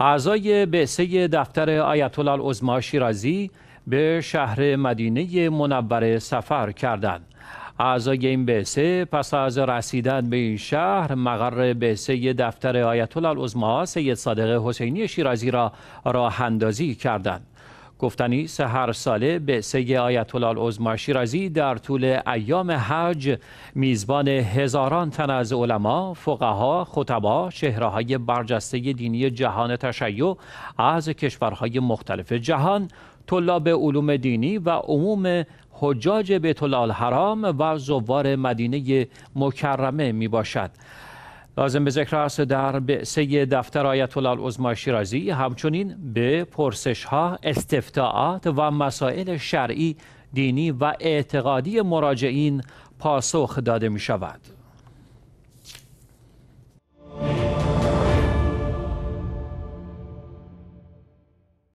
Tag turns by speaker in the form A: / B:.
A: اعضای بعثه دفتر آیت الله شیرازی به شهر مدینه منوره سفر کردند اعضای این بعثه پس از رسیدن به این شهر مقر بعثه دفتر آیت الله سید صادق حسینی شیرازی را راه اندازی کردند گفتنی سه هر ساله به سی آیت الله شیرازی در طول ایام حج میزبان هزاران تن از علما، فقها، خطبا، شهرهای برجسته دینی جهان تشیع از کشورهای مختلف جهان طلاب علوم دینی و عموم حجاج بیت الحرام و زوار مدینه مکرمه می باشد. لازم به ذکر است در بعثه دفتر آیت الله عظمی شیرازی همچنین به پرسش ها استفتاعات و مسائل شرعی دینی و اعتقادی مراجعین پاسخ داده می شود